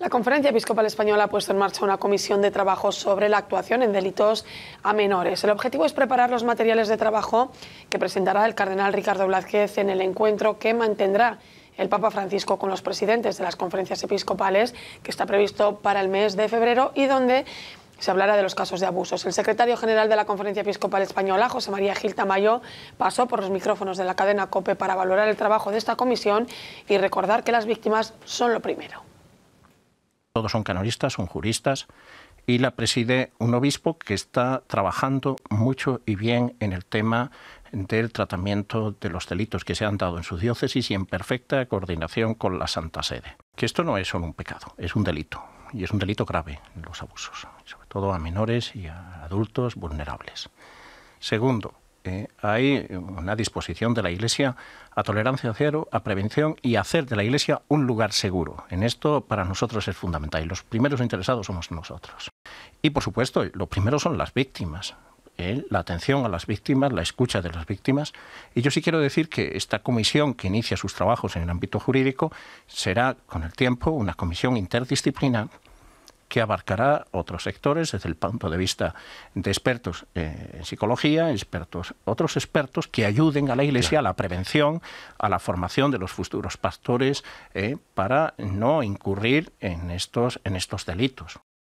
La Conferencia Episcopal Española ha puesto en marcha una comisión de trabajo sobre la actuación en delitos a menores. El objetivo es preparar los materiales de trabajo que presentará el cardenal Ricardo Blázquez en el encuentro que mantendrá el Papa Francisco con los presidentes de las conferencias episcopales, que está previsto para el mes de febrero y donde se hablará de los casos de abusos. El secretario general de la Conferencia Episcopal Española, José María Gil Tamayo, pasó por los micrófonos de la cadena COPE para valorar el trabajo de esta comisión y recordar que las víctimas son lo primero todos son canonistas, son juristas, y la preside un obispo que está trabajando mucho y bien en el tema del tratamiento de los delitos que se han dado en su diócesis y en perfecta coordinación con la Santa Sede. Que esto no es solo un pecado, es un delito, y es un delito grave, los abusos, sobre todo a menores y a adultos vulnerables. Segundo, eh, hay una disposición de la Iglesia a tolerancia cero, a prevención y a hacer de la Iglesia un lugar seguro. En esto para nosotros es fundamental y los primeros interesados somos nosotros. Y por supuesto, lo primero son las víctimas. ¿eh? La atención a las víctimas, la escucha de las víctimas. Y yo sí quiero decir que esta comisión que inicia sus trabajos en el ámbito jurídico será con el tiempo una comisión interdisciplinar que abarcará otros sectores desde el punto de vista de expertos eh, en psicología, expertos, otros expertos que ayuden a la Iglesia a la prevención, a la formación de los futuros pastores eh, para no incurrir en estos, en estos delitos.